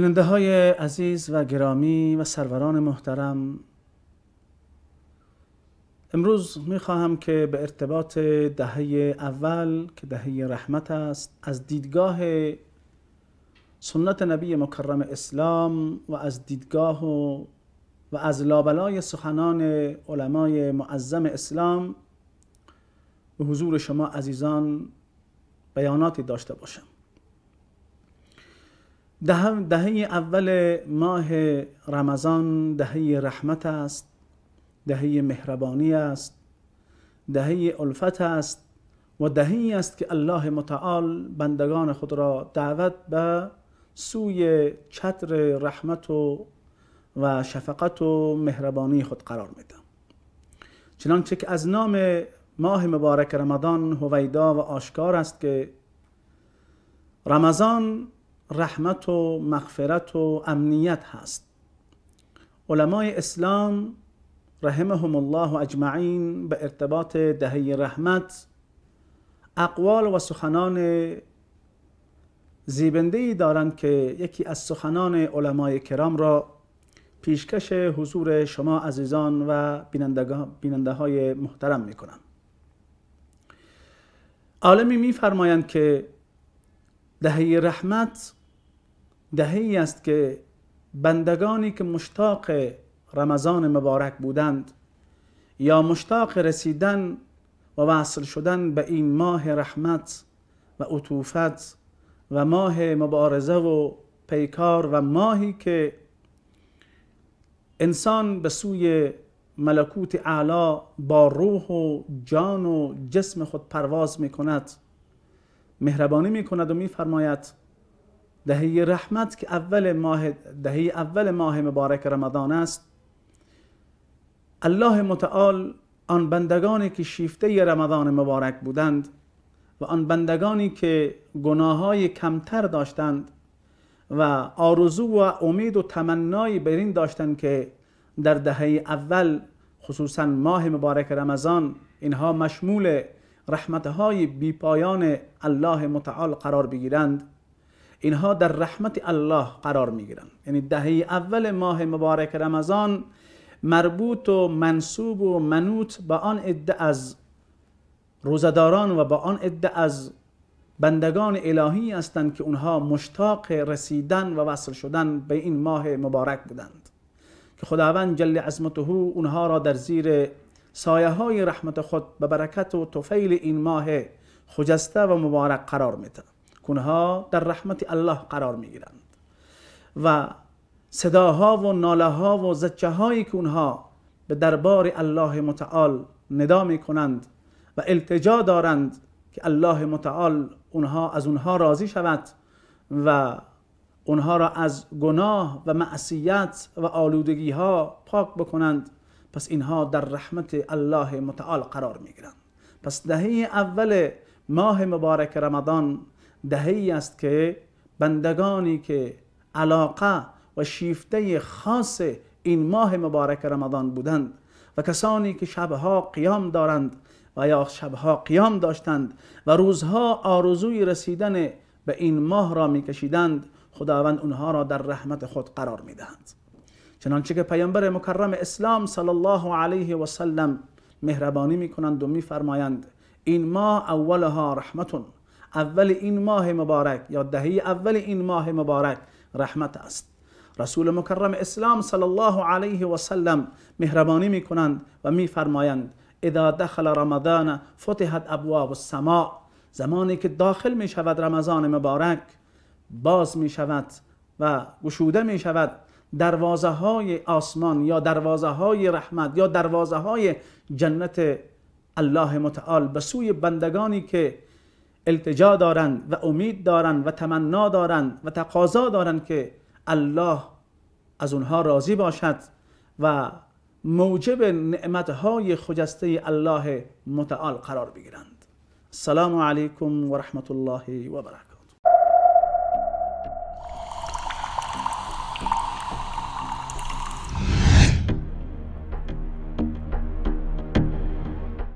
بیننده های عزیز و گرامی و سروران محترم امروز می خواهم که به ارتباط دهه اول که دهه رحمت است از دیدگاه سنت نبی مکرم اسلام و از دیدگاه و, و از لابلای سخنان علمای معظم اسلام به حضور شما عزیزان بیاناتی داشته باشم دهی دهه اول ماه رمضان دهه رحمت است دهه مهربانی است دهه الفت است و دهی است که الله متعال بندگان خود را دعوت به سوی چتر رحمت و و شفقت و مهربانی خود قرار میده چنانچه که از نام ماه مبارک رمضان هویدا و آشکار است که رمضان رحمت و مغفرت و امنیت هست علمای اسلام رحمهم الله اجمعین به ارتباط دهی رحمت اقوال و سخنان زیبنده ای دارند که یکی از سخنان علمای کرام را پیشکش حضور شما عزیزان و بیننده های محترم می کنم عالمی میفرمایند که دهی رحمت دهی ای است که بندگانی که مشتاق رمضان مبارک بودند یا مشتاق رسیدن و وصل شدن به این ماه رحمت و عطوفت و ماه مبارزه و پیکار و ماهی که انسان به سوی ملکوت اعلا با روح و جان و جسم خود پرواز می کند مهربانی می کند و می فرماید دهی رحمت که اول ماه دهی اول ماه مبارک رمضان است الله متعال آن بندگانی که شیفته رمضان مبارک بودند و آن بندگانی که گناه های کمتر داشتند و آرزو و امید و تمنایی بر این داشتند که در دهه اول خصوصا ماه مبارک رمضان اینها مشمول رحمتهای بیپایان الله متعال قرار بگیرند اینها در رحمت الله قرار می گیرند یعنی دهه اول ماه مبارک رمضان مربوط و منصوب و منوط به آن عده از روزداران و به آن عده از بندگان الهی هستند که اونها مشتاق رسیدن و وصل شدن به این ماه مبارک بودند که خداوند جل عظمته اونها را در زیر سایه های رحمت خود به برکت و توفیل این ماه خجسته و مبارک قرار میده اونها در رحمت الله قرار میگیرند و صداها و ناله ها و زجه هایی که اونها به دربار الله متعال ندا می کنند و التجا دارند که الله متعال اونها از اونها راضی شود و اونها را از گناه و معصیت و آلودگی ها پاک بکنند پس اینها در رحمت الله متعال قرار میگیرند پس دهه اول ماه مبارک رمضان دهی است که بندگانی که علاقه و شیفته خاص این ماه مبارک رمضان بودند و کسانی که شبها قیام دارند و یا شبها قیام داشتند و روزها آرزوی رسیدن به این ماه را میکشیدند خداوند اونها را در رحمت خود قرار میدهند چنانچه که پیامبر مکرم اسلام صلی الله علیه و سلم مهربانی میکنند و میفرمایند این ماه اولها رحمتون اول این ماه مبارک یا دهه اول این ماه مبارک رحمت است رسول مکرم اسلام صلی الله علیه و سلم مهربانی می کنند و میفرمایند اذا دخل رمضان فتحت ابواب السماء زمانی که داخل می شود رمضان مبارک باز می شود و گشوده می شود دروازه های آسمان یا دروازه های رحمت یا دروازه های جنت الله متعال به سوی بندگانی که التجا دارند و امید دارند و تمنا دارند و تقاضا دارند که الله از اونها راضی باشد و موجب های خجسته الله متعال قرار بگیرند سلام علیکم و رحمت الله و برکاته